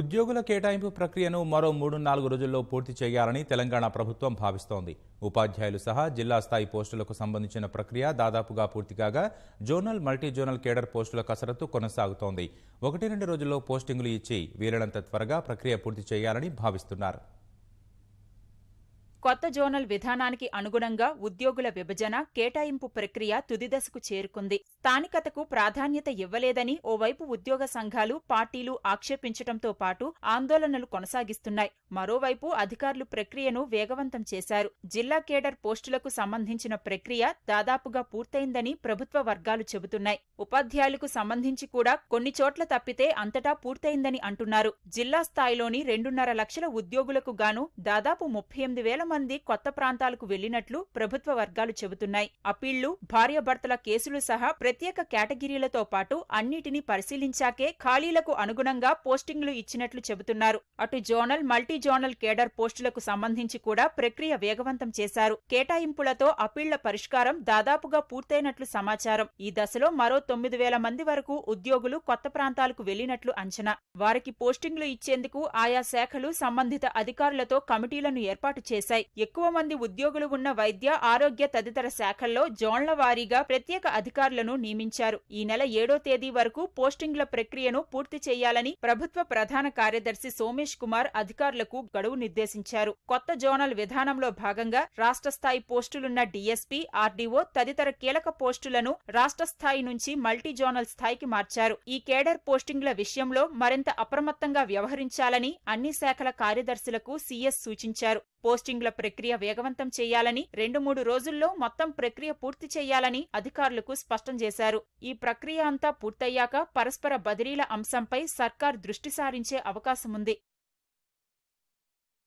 ఉద్యోగుల కేటాయింపు ప్రక్రియను మరో మూడు నాలుగు రోజుల్లో పూర్తి చేయాలని తెలంగాణ ప్రభుత్వం భావిస్తోంది ఉపాధ్యాయులు సహా జిల్లా స్థాయి పోస్టులకు సంబంధించిన ప్రక్రియ దాదాపుగా పూర్తి కాగా జోనల్ మల్టీ జోనల్ కేడర్ పోస్టుల కసరత్తు కొనసాగుతోంది ఒకటి రెండు రోజుల్లో పోస్టింగులు ఇచ్చి వీలైనంత త్వరగా ప్రక్రియ పూర్తి చేయాలని భావిస్తున్నారు కొత్త జోనల్ విధానానికి అనుగుణంగా ఉద్యోగుల విభజన కేటాయింపు ప్రక్రియ తుదిదశకు చేరుకుంది స్థానికతకు ప్రాధాన్యత ఇవ్వలేదని ఓవైపు ఉద్యోగ సంఘాలు పార్టీలు ఆక్షేపించడంతో పాటు ఆందోళనలు కొనసాగిస్తున్నాయి మరోవైపు అధికారులు ప్రక్రియను వేగవంతం చేశారు జిల్లా కేడర్ పోస్టులకు సంబంధించిన ప్రక్రియ దాదాపుగా పూర్తయిందని ప్రభుత్వ వర్గాలు చెబుతున్నాయి ఉపాధ్యాయులకు సంబంధించి కూడా కొన్ని చోట్ల తప్పితే అంతటా పూర్తయిందని అంటున్నారు జిల్లా స్థాయిలోని రెండున్నర లక్షల ఉద్యోగులకు గాను దాదాపు ముప్పై ఎనిమిది వేల మంది కొత్త ప్రాంతాలకు వెళ్లినట్లు ప్రభుత్వ వర్గాలు చెబుతున్నాయి అప్పీళ్లు భార్యాభర్తల కేసులు సహా ప్రత్యేక కేటగిరీలతో పాటు అన్నిటినీ పరిశీలించాకే ఖాళీలకు అనుగుణంగా పోస్టింగ్లు ఇచ్చినట్లు చెబుతున్నారు అటు జోనల్ మల్టీ జోనల్ కేడర్ పోస్టులకు సంబంధించి కూడా ప్రక్రియ వేగవంతం చేశారు కేటాయింపులతో అప్పీళ్ల పరిష్కారం దాదాపుగా పూర్తయినట్లు సమాచారం ఈ దశలో మరో తొమ్మిది వేల మంది వరకు ఉద్యోగులు కొత్త ప్రాంతాలకు వెళ్లినట్లు అంచనా వారికి పోస్టింగ్లు ఇచ్చేందుకు ఆయా శాఖలు సంబంధిత అధికారులతో కమిటీలను ఏర్పాటు చేశాయి చేశాయి ఎక్కువ మంది ఉద్యోగులు ఉన్న వైద్య ఆరోగ్య తదితర శాఖల్లో జోన్ల వారీగా ప్రత్యేక అధికారులను నియమించారు ఈ నెల ఏడో తేదీ వరకు పోస్టింగ్ల ప్రక్రియను పూర్తి చేయాలని ప్రభుత్వ ప్రధాన కార్యదర్శి సోమేష్ కుమార్ అధికారులకు గడువు నిర్దేశించారు కొత్త జోనల్ విధానంలో భాగంగా రాష్ట్ర స్థాయి పోస్టులున్న డీఎస్పీ ఆర్డీఓ తదితర కీలక పోస్టులను రాష్ట్ర స్థాయి నుంచి మల్టీ జోనల్ స్థాయికి మార్చారు ఈ కేడర్ పోస్టింగ్ల విషయంలో మరింత అప్రమత్తంగా వ్యవహరించాలని అన్ని శాఖల కార్యదర్శులకు సీఎస్ సూచించారు పోస్టింగ్ల ప్రక్రియ వేగవంతం చేయాలని రెండు మూడు రోజుల్లో మొత్తం ప్రక్రియ పూర్తి చేయాలని అధికారులకు స్పష్టం చేశారు ఈ ప్రక్రియ అంతా పూర్తయ్యాక పరస్పర బదిలీల అంశంపై సర్కార్ దృష్టి సారించే అవకాశముంది